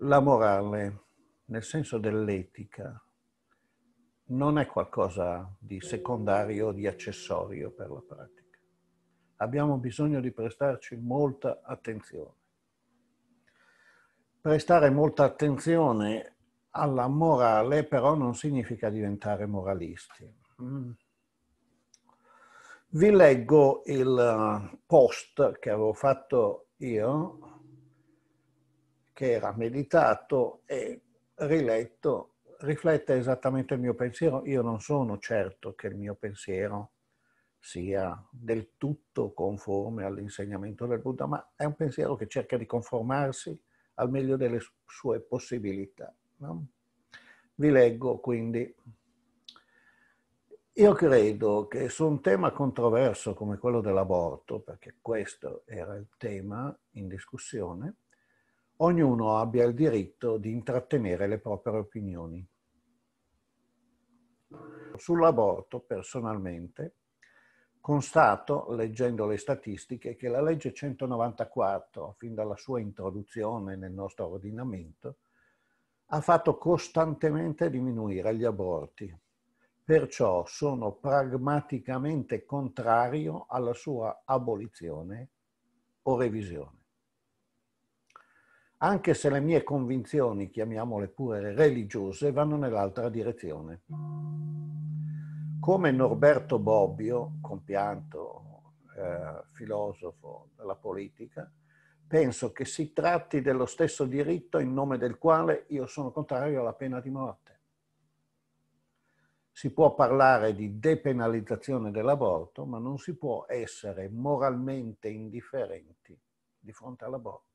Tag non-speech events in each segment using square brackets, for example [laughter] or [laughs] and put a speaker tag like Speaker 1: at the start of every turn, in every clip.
Speaker 1: La morale, nel senso dell'etica, non è qualcosa di secondario o di accessorio per la pratica. Abbiamo bisogno di prestarci molta attenzione. Prestare molta attenzione alla morale però non significa diventare moralisti. Mm. Vi leggo il eh, post che avevo fatto io che era meditato e riletto riflette esattamente il mio pensiero. Io non sono certo che il mio pensiero sia del tutto conforme all'insegnamento del Buddha, ma è un pensiero che cerca di conformarsi al meglio delle sue possibilità. No? Vi leggo quindi. Io credo che su un tema controverso come quello dell'aborto, perché questo era il tema in discussione, ognuno abbia il diritto di intrattenere le proprie opinioni. Sull'aborto, personalmente, constato, leggendo le statistiche, che la legge 194, fin dalla sua introduzione nel nostro ordinamento, ha fatto costantemente diminuire gli aborti. Perciò sono pragmaticamente contrario alla sua abolizione o revisione anche se le mie convinzioni, chiamiamole pure religiose, vanno nell'altra direzione. Come Norberto Bobbio, compianto eh, filosofo della politica, penso che si tratti dello stesso diritto in nome del quale io sono contrario alla pena di morte. Si può parlare di depenalizzazione dell'aborto, ma non si può essere moralmente indifferenti di fronte all'aborto.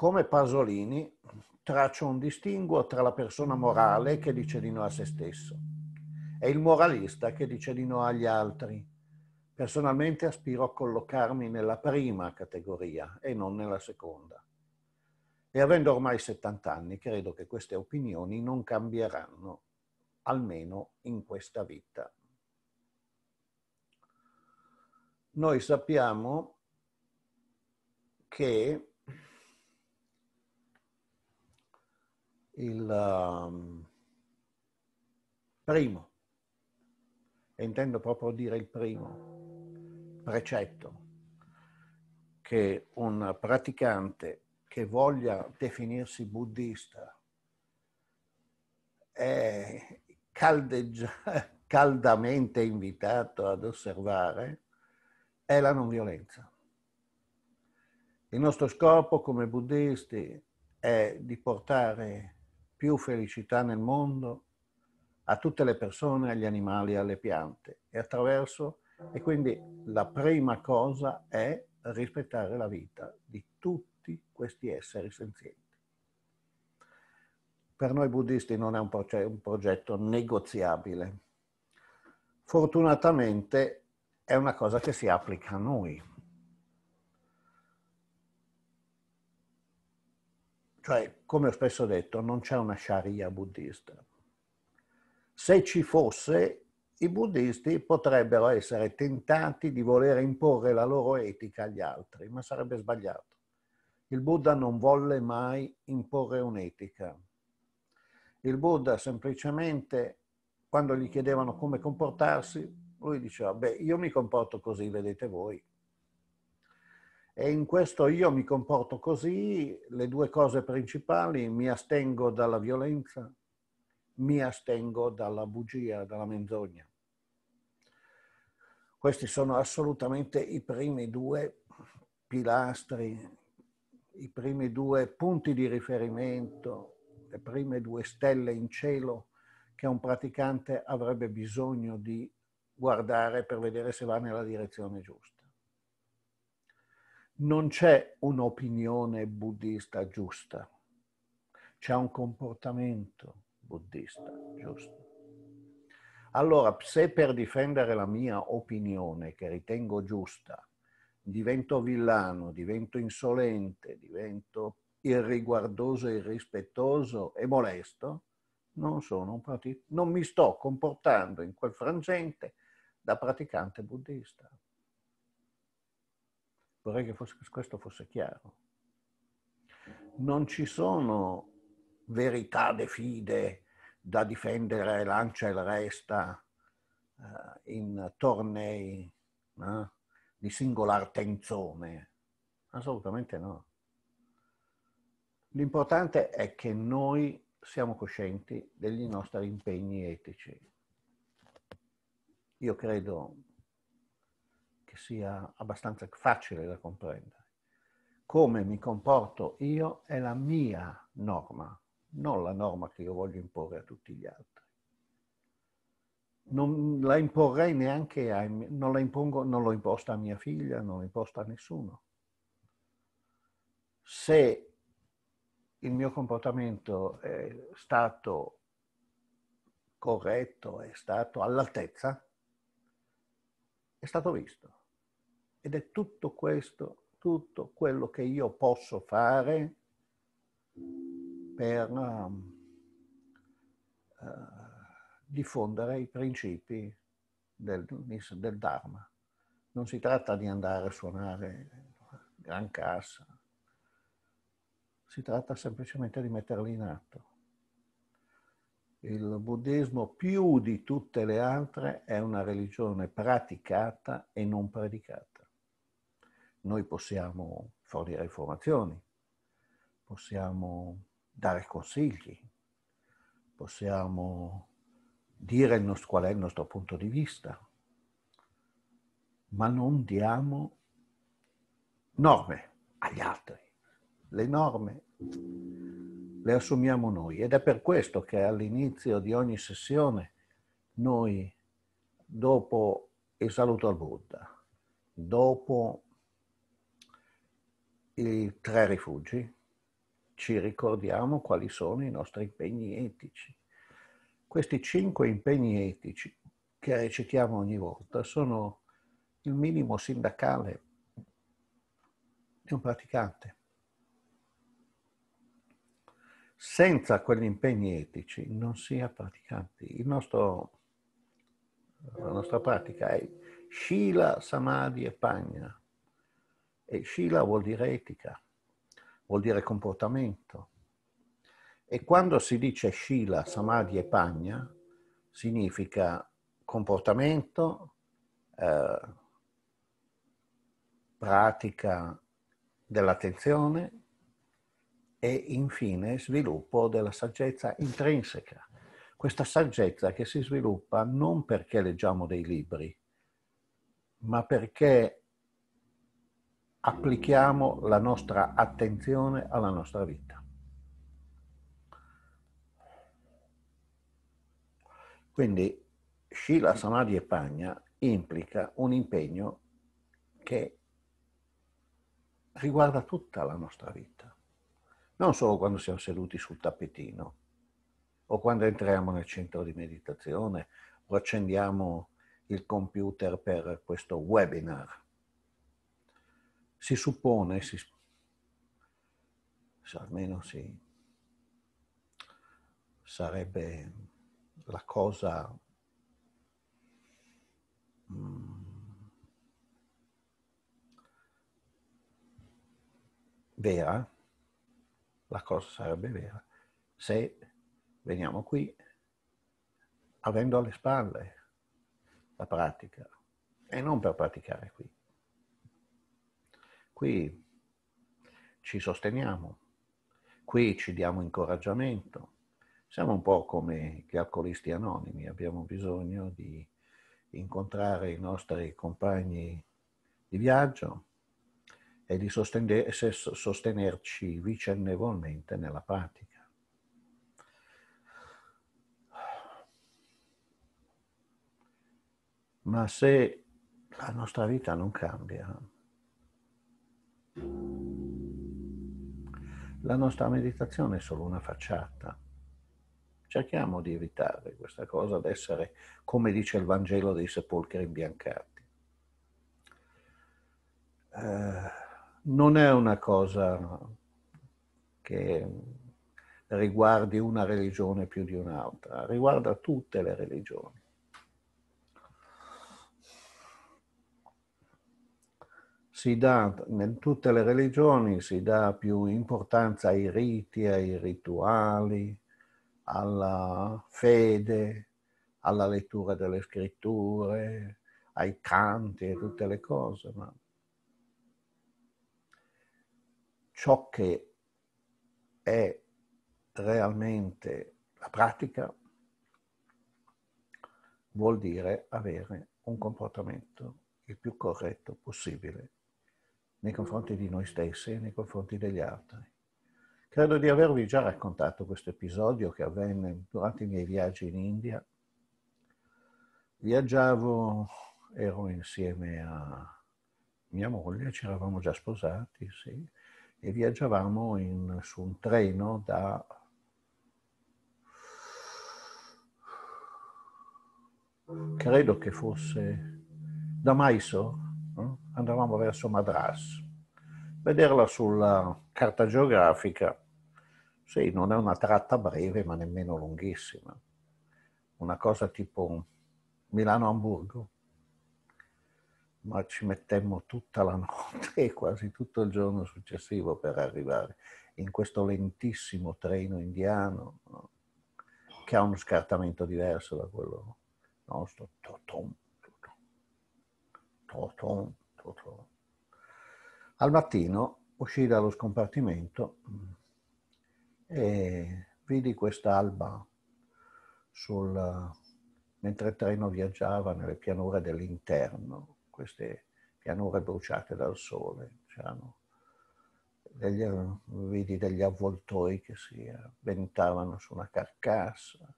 Speaker 1: Come Pasolini, traccio un distinguo tra la persona morale che dice di no a se stesso e il moralista che dice di no agli altri. Personalmente aspiro a collocarmi nella prima categoria e non nella seconda. E avendo ormai 70 anni, credo che queste opinioni non cambieranno, almeno in questa vita. Noi sappiamo che Il um, primo, e intendo proprio dire il primo, precetto, che un praticante che voglia definirsi buddista è caldeggia- [laughs] caldamente invitato ad osservare è la non violenza. Il nostro scopo come buddisti è di portare più felicità nel mondo a tutte le persone, agli animali, alle piante e attraverso e quindi la prima cosa è rispettare la vita di tutti questi esseri senzienti. Per noi buddisti non è un, progetto, un progetto negoziabile. Fortunatamente è una cosa che si applica a noi. Cioè, come ho spesso detto, non c'è una sharia buddista. Se ci fosse, i buddisti potrebbero essere tentati di voler imporre la loro etica agli altri, ma sarebbe sbagliato. Il Buddha non volle mai imporre un'etica. Il Buddha semplicemente, quando gli chiedevano come comportarsi, lui diceva, beh, io mi comporto così, vedete voi e in questo io mi comporto così, le due cose principali, mi astengo dalla violenza, mi astengo dalla bugia, dalla menzogna. Questi sono assolutamente i primi due pilastri, i primi due punti di riferimento, le prime due stelle in cielo che un praticante avrebbe bisogno di guardare per vedere se va nella direzione giusta non c'è un'opinione buddista giusta, c'è un comportamento buddista giusto. Allora, se per difendere la mia opinione, che ritengo giusta, divento villano, divento insolente, divento irriguardoso, irrispettoso e molesto, non sono un praticante, non mi sto comportando in quel frangente da praticante buddista. Vorrei che fosse, questo fosse chiaro. Non ci sono verità defide da difendere lancia e resta uh, in tornei uh, di singolar tenzone. Assolutamente no. L'importante è che noi siamo coscienti degli nostri impegni etici. Io credo sia abbastanza facile da comprendere. Come mi comporto io è la mia norma, non la norma che io voglio imporre a tutti gli altri. Non la imporrei neanche, a, non, la impongo, non l'ho imposta a mia figlia, non l'ho imposta a nessuno. Se il mio comportamento è stato corretto, è stato all'altezza, è stato visto. Ed è tutto questo, tutto quello che io posso fare per uh, diffondere i principi del, del Dharma. Non si tratta di andare a suonare gran cassa, si tratta semplicemente di metterli in atto. Il buddismo più di tutte le altre è una religione praticata e non predicata noi possiamo fornire informazioni, possiamo dare consigli, possiamo dire nostro, qual è il nostro punto di vista, ma non diamo norme agli altri. Le norme le assumiamo noi ed è per questo che all'inizio di ogni sessione noi, dopo il saluto al Buddha, dopo i tre rifugi, ci ricordiamo quali sono i nostri impegni etici. Questi cinque impegni etici che recitiamo ogni volta sono il minimo sindacale di un praticante. Senza quegli impegni etici non si è praticanti. Nostro, la nostra pratica è Shila, Samadhi e Pagna e Shila vuol dire etica, vuol dire comportamento. E quando si dice Shila, Samadhi e Pagna, significa comportamento, eh, pratica dell'attenzione e infine sviluppo della saggezza intrinseca. Questa saggezza che si sviluppa non perché leggiamo dei libri, ma perché applichiamo la nostra attenzione alla nostra vita. Quindi Shila, Samadhi e Pagna implica un impegno che riguarda tutta la nostra vita, non solo quando siamo seduti sul tappetino o quando entriamo nel centro di meditazione o accendiamo il computer per questo webinar si suppone, si, almeno si, sarebbe la cosa mh, mm, vera, la cosa sarebbe vera, se veniamo qui avendo alle spalle la pratica e non per praticare qui qui ci sosteniamo, qui ci diamo incoraggiamento. Siamo un po' come gli alcolisti anonimi, abbiamo bisogno di incontrare i nostri compagni di viaggio e di sostenerci vicendevolmente nella pratica. Ma se la nostra vita non cambia, la nostra meditazione è solo una facciata. Cerchiamo di evitare questa cosa, di essere, come dice il Vangelo, dei sepolcri imbiancati. Eh, non è una cosa che riguardi una religione più di un'altra, riguarda tutte le religioni. si dà, in tutte le religioni si dà più importanza ai riti, ai rituali, alla fede, alla lettura delle scritture, ai canti e tutte le cose, ma ciò che è realmente la pratica vuol dire avere un comportamento il più corretto possibile nei confronti di noi stessi e nei confronti degli altri. Credo di avervi già raccontato questo episodio che avvenne durante i miei viaggi in India. Viaggiavo, ero insieme a mia moglie, ci eravamo già sposati, sì, e viaggiavamo in, su un treno da credo che fosse da Mysore andavamo verso Madras. Vederla sulla carta geografica, sì, non è una tratta breve ma nemmeno lunghissima, una cosa tipo Milano-Hamburgo, ma ci mettemmo tutta la [laughs] notte e quasi tutto il giorno successivo per arrivare in questo lentissimo treno indiano che ha uno scartamento diverso da quello nostro. Toton, toton, toton lo Al mattino uscì dallo scompartimento mm, e vidi quest'alba sul, mentre il treno viaggiava nelle pianure dell'interno, queste pianure bruciate dal sole, c'erano diciamo. degli, vidi degli avvoltoi che si avventavano su una carcassa,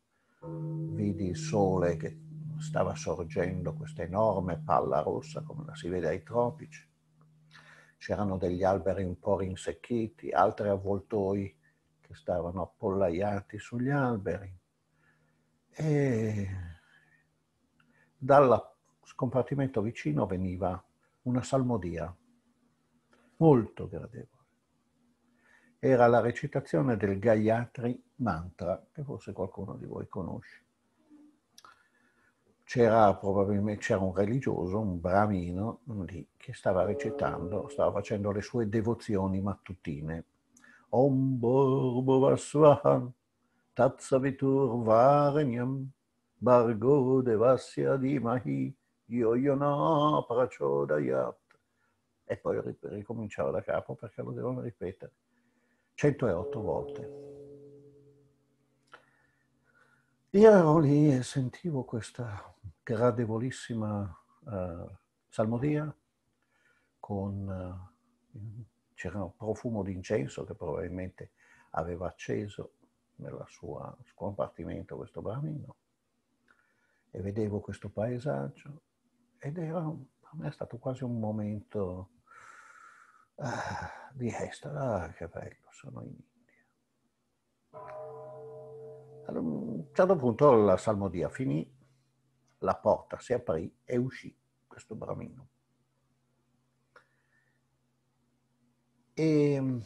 Speaker 1: vidi il sole che stava sorgendo questa enorme palla rossa come la si vede ai tropici. C'erano degli alberi un po' rinsecchiti, altri avvoltoi che stavano appollaiati sugli alberi. E dal scompartimento vicino veniva una salmodia molto gradevole. Era la recitazione del Gayatri Mantra, che forse qualcuno di voi conosce c'era probabilmente c'era un religioso, un bramino mm, lì, che stava recitando, stava facendo le sue devozioni mattutine. Om Bhurbhuvasvahan Tatsavitur Varenyam Bargo Devasya Dimahi Yoyona Prachodayat e poi ricominciava da capo perché lo devono ripetere 108 volte. Io ero lì e sentivo questa gradevolissima uh, salmodia con uh, c'era un profumo di incenso che probabilmente aveva acceso nel suo scompartimento questo bramino e vedevo questo paesaggio ed era per me è stato quasi un momento ah, di estasi, ah, che bello, sono in Mm, a un certo punto la salmodia finì, la porta si aprì e uscì questo bramino. E mm,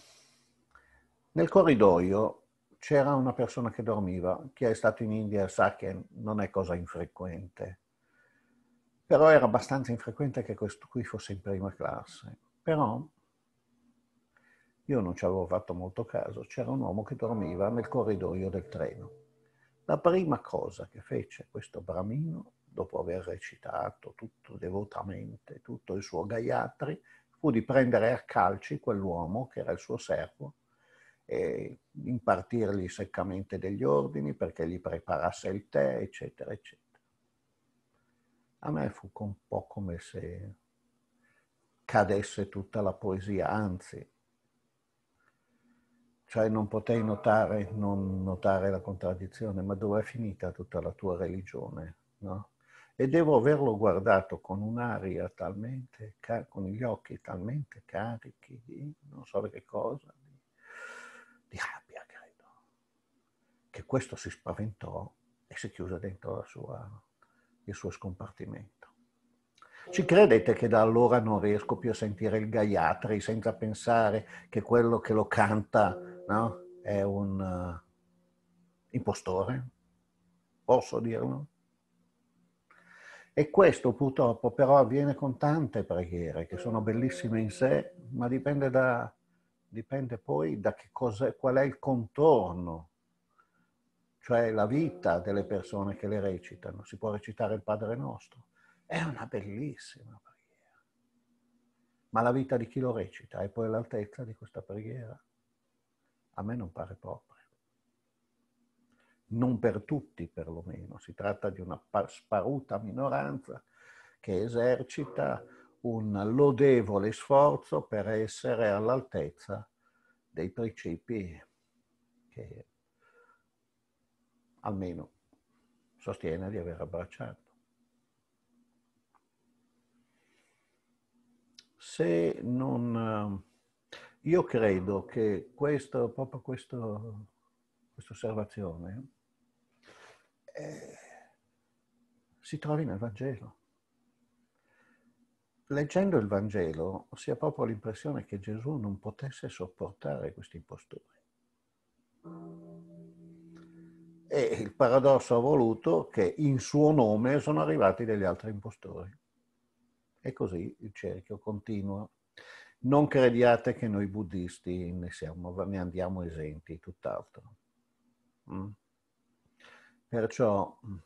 Speaker 1: nel corridoio c'era una persona che dormiva, chi è stato in India sa che non è cosa infrequente, però era abbastanza infrequente che questo qui fosse in prima classe. Però io non ci avevo fatto molto caso, c'era un uomo che dormiva nel corridoio del treno. La prima cosa che fece questo Bramino, dopo aver recitato tutto devotamente, tutto il suo Gaiatri, fu di prendere a calci quell'uomo che era il suo servo e impartirgli seccamente degli ordini perché gli preparasse il tè, eccetera, eccetera. A me fu un po' come se cadesse tutta la poesia, anzi cioè non potei notare, non notare la contraddizione, ma dove è finita tutta la tua religione? No? E devo averlo guardato con un'aria talmente, con gli occhi talmente carichi di non so che cosa, di, di rabbia credo, che questo si spaventò e si chiuse dentro sua, il suo scompartimento. Ci credete che da allora non riesco più a sentire il Gayatri senza pensare che quello che lo canta no? È un uh, impostore, posso dirlo? E questo purtroppo però avviene con tante preghiere che sono bellissime in sé, ma dipende, da, dipende poi da è, qual è il contorno, cioè la vita delle persone che le recitano. Si può recitare il Padre nostro. È una bellissima preghiera. Ma la vita di chi lo recita è poi all'altezza di questa preghiera. A me non pare proprio. Non per tutti, perlomeno. Si tratta di una sparuta minoranza che esercita un lodevole sforzo per essere all'altezza dei principi che almeno sostiene di aver abbracciato. Se non io credo che questo, proprio questo, questa osservazione eh, si trovi nel Vangelo. Leggendo il Vangelo si ha proprio l'impressione che Gesù non potesse sopportare questi impostori. E il paradosso ha voluto che in suo nome sono arrivati degli altri impostori. E così il cerchio continua non crediate che noi buddisti ne, siamo, ne andiamo esenti, tutt'altro. Mm. Perciò, mm,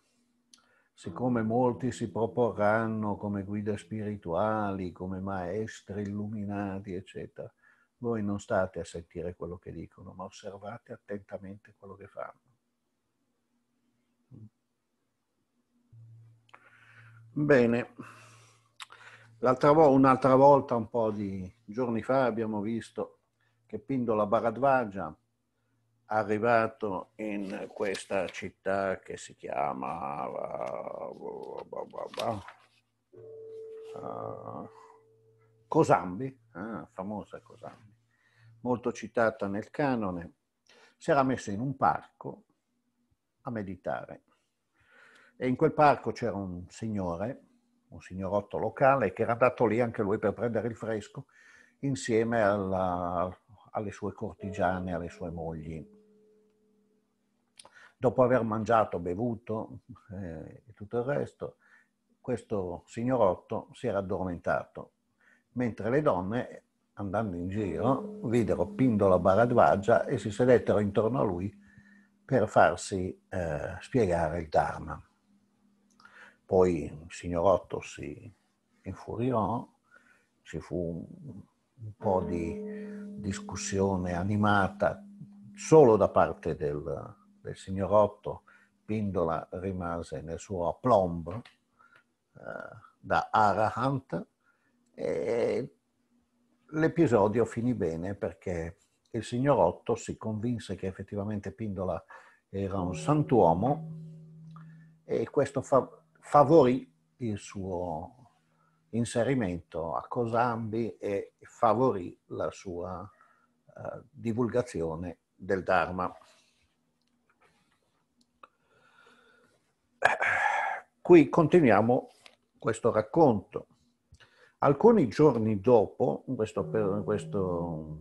Speaker 1: siccome molti si proporranno come guide spirituali, come maestri illuminati, eccetera, voi non state a sentire quello che dicono, ma osservate attentamente quello che fanno. Mm. Bene vo- un'altra volta, un po' di giorni fa, abbiamo visto che Pindola Baradvagia è arrivato in questa città che si chiama... Eh, Cosambi, ah, famosa Cosambi, molto citata nel canone, si era messo in un parco a meditare. E in quel parco c'era un signore un signorotto locale che era andato lì anche lui per prendere il fresco insieme alla, alle sue cortigiane, alle sue mogli. Dopo aver mangiato, bevuto eh, e tutto il resto, questo signorotto si era addormentato, mentre le donne, andando in giro, videro Pindola Bharadvaja e si sedettero intorno a lui per farsi eh, spiegare il Dharma. Poi il signor Otto si infuriò, ci fu un po' di discussione animata solo da parte del, del Otto. Pindola rimase nel suo aplomb eh, da Arahant e l'episodio finì bene perché il signor Otto si convinse che effettivamente Pindola era un santuomo e questo fa, favorì il suo inserimento a Cosambi e favorì la sua eh, divulgazione del Dharma. Qui continuiamo questo racconto. Alcuni giorni dopo, questo, per, questo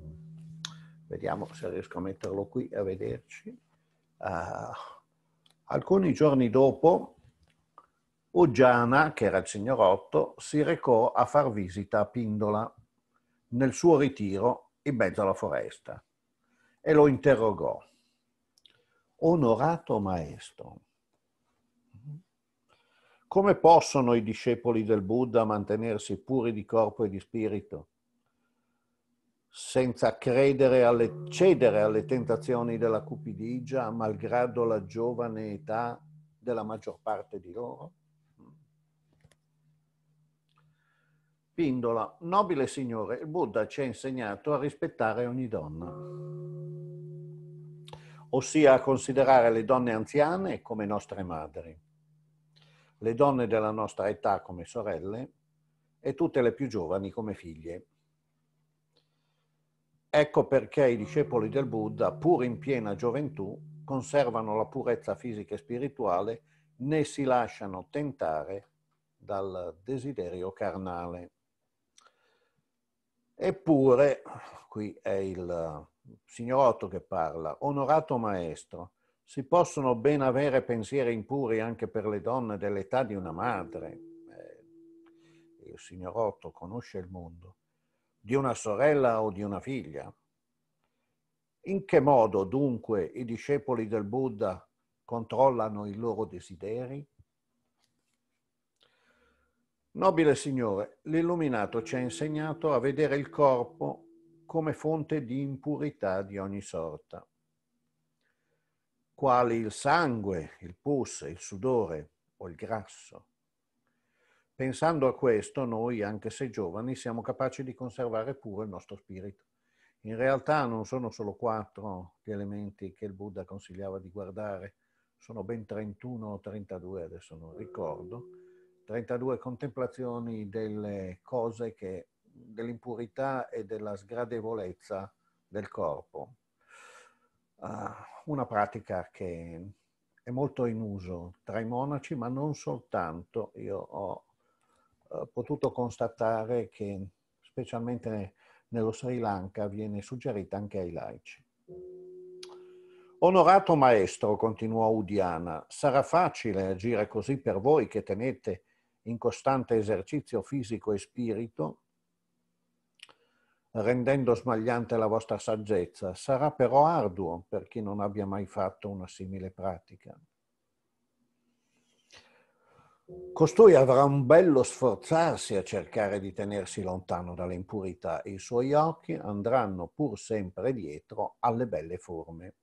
Speaker 1: vediamo se riesco a metterlo qui a vederci, uh, alcuni giorni dopo Oggiana, che era il signorotto, si recò a far visita a Pindola nel suo ritiro in mezzo alla foresta e lo interrogò. Onorato maestro, come possono i discepoli del Buddha mantenersi puri di corpo e di spirito senza credere alle, cedere alle tentazioni della cupidigia malgrado la giovane età della maggior parte di loro? Pindola, nobile signore, il Buddha ci ha insegnato a rispettare ogni donna, ossia a considerare le donne anziane come nostre madri, le donne della nostra età come sorelle e tutte le più giovani come figlie. Ecco perché i discepoli del Buddha, pur in piena gioventù, conservano la purezza fisica e spirituale né si lasciano tentare dal desiderio carnale. Eppure, qui è il eh, signorotto che parla, onorato maestro, si possono ben avere pensieri impuri anche per le donne dell'età di una madre. Eh, il signorotto conosce il mondo, di una sorella o di una figlia. In che modo dunque i discepoli del Buddha controllano i loro desideri? Nobile Signore, l'illuminato ci ha insegnato a vedere il corpo come fonte di impurità di ogni sorta, quali il sangue, il pus, il sudore o il grasso. Pensando a questo, noi, anche se giovani, siamo capaci di conservare puro il nostro spirito. In realtà non sono solo quattro gli elementi che il Buddha consigliava di guardare, sono ben 31 o 32, adesso non ricordo, 32 contemplazioni delle cose che, dell'impurità e della sgradevolezza del corpo. Uh, una pratica che è molto in uso tra i monaci, ma non soltanto. Io ho uh, potuto constatare che specialmente nello Sri Lanka viene suggerita anche ai laici. Onorato maestro, continuò Udiana, sarà facile agire così per voi che tenete in costante esercizio fisico e spirito, rendendo smagliante la vostra saggezza. Sarà però arduo per chi non abbia mai fatto una simile pratica. Costui avrà un bello sforzarsi a cercare di tenersi lontano dalle impurità e i suoi occhi andranno pur sempre dietro alle belle forme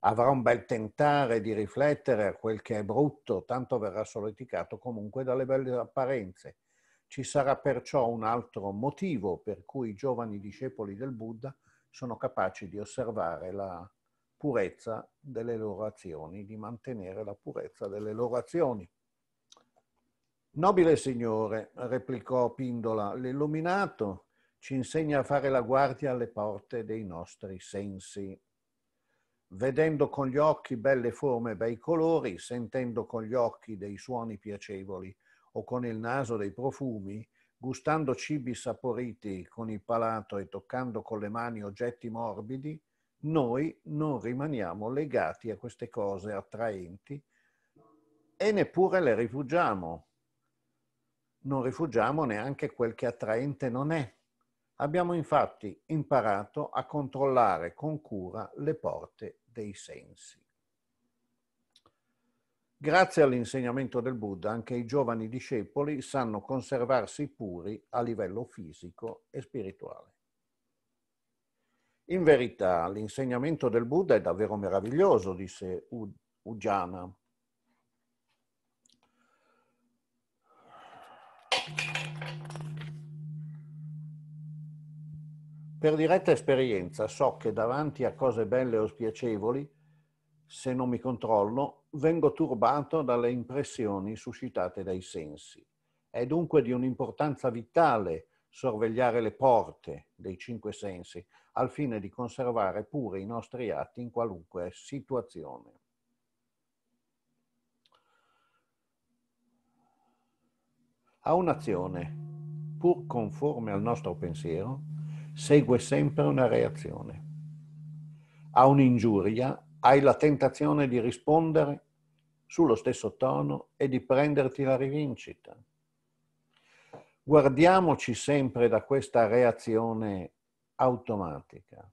Speaker 1: avrà un bel tentare di riflettere a quel che è brutto, tanto verrà soleticato comunque dalle belle apparenze. Ci sarà perciò un altro motivo per cui i giovani discepoli del Buddha sono capaci di osservare la purezza delle loro azioni, di mantenere la purezza delle loro azioni. Nobile Signore, replicò Pindola, l'illuminato ci insegna a fare la guardia alle porte dei nostri sensi vedendo con gli occhi belle forme e bei colori, sentendo con gli occhi dei suoni piacevoli o con il naso dei profumi, gustando cibi saporiti con il palato e toccando con le mani oggetti morbidi, noi non rimaniamo legati a queste cose attraenti e neppure le rifugiamo. Non rifugiamo neanche quel che attraente non è. Abbiamo infatti imparato a controllare con cura le porte dei sensi. Grazie all'insegnamento del Buddha anche i giovani discepoli sanno conservarsi puri a livello fisico e spirituale. In verità l'insegnamento del Buddha è davvero meraviglioso, disse Ujjana, Per diretta esperienza so che davanti a cose belle o spiacevoli, se non mi controllo, vengo turbato dalle impressioni suscitate dai sensi. È dunque di un'importanza vitale sorvegliare le porte dei cinque sensi al fine di conservare pure i nostri atti in qualunque situazione. A un'azione, pur conforme al nostro pensiero, segue sempre una reazione. A un'ingiuria hai la tentazione di rispondere sullo stesso tono e di prenderti la rivincita. Guardiamoci sempre da questa reazione automatica.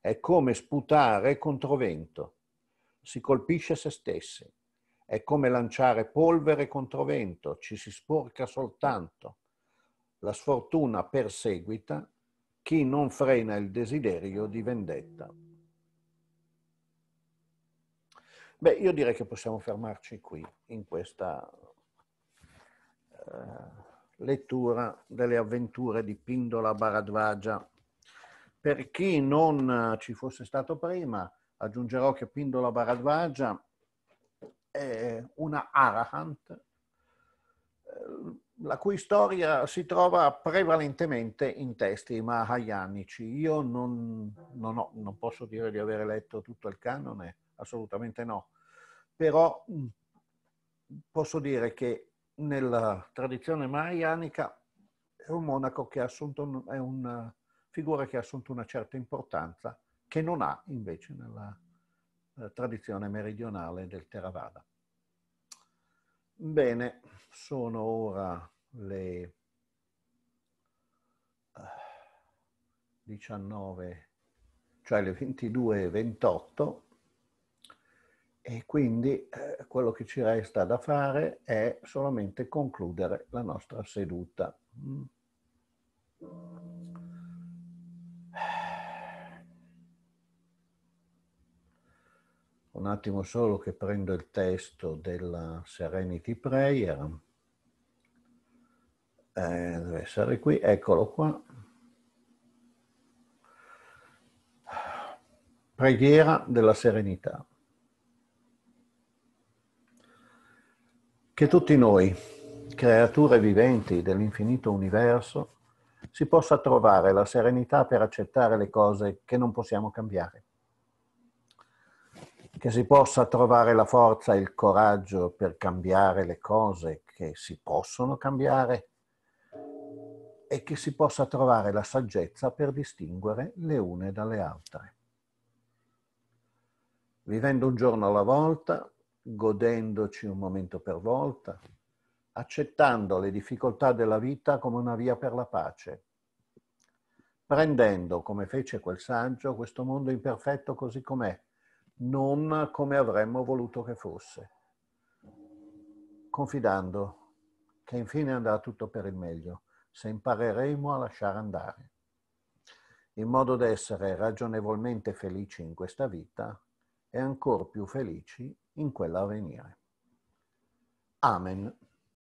Speaker 1: È come sputare contro vento. Si colpisce se stessi. È come lanciare polvere contro vento, ci si sporca soltanto. La sfortuna perseguita chi non frena il desiderio di vendetta. Beh, io direi che possiamo fermarci qui, in questa eh, lettura delle avventure di Pindola Baradvagia. Per chi non eh, ci fosse stato prima, aggiungerò che Pindola Baradvagia è una Arahant, la cui storia si trova prevalentemente in testi mahayanici. Io non, non, ho, non, posso dire di aver letto tutto il canone, assolutamente no, però mm, posso dire che nella tradizione mahayanica è un monaco che ha assunto, è una figura che ha assunto una certa importanza che non ha invece nella eh, tradizione meridionale del Theravada. Bene, sono ora le 19, eh, cioè le 22.28 e quindi eh, quello che ci resta da fare è solamente concludere la nostra seduta. Mm. Un attimo solo che prendo il testo della Serenity Prayer. Eh, deve essere qui, eccolo qua. Preghiera della serenità. Che tutti noi, creature viventi dell'infinito universo, si possa trovare la serenità per accettare le cose che non possiamo cambiare che si possa trovare la forza e il coraggio per cambiare le cose che si possono cambiare e che si possa trovare la saggezza per distinguere le une dalle altre. Vivendo un giorno alla volta, godendoci un momento per volta, accettando le difficoltà della vita come una via per la pace, prendendo, come fece quel saggio, questo mondo imperfetto così com'è, non come avremmo voluto che fosse, confidando che infine andrà tutto per il meglio, se impareremo a lasciare andare, in modo da essere ragionevolmente felici in questa vita e ancora più felici in quella a venire. Amen.